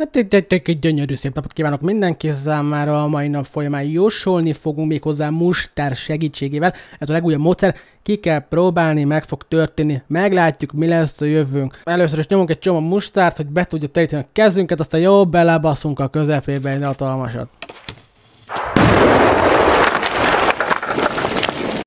Hát egy, egy, egy, egy gyönyörű szép napot kívánok mindenki számára. A mai nap folyamán jósolni fogunk még hozzá mustár segítségével. Ez a legújabb módszer. Ki kell próbálni, meg fog történni. Meglátjuk, mi lesz a jövőnk. Először is nyomunk egy csomó mustárt, hogy be tudja teríteni a kezünket, aztán jó belebaszunk a közepébe egy hatalmasat.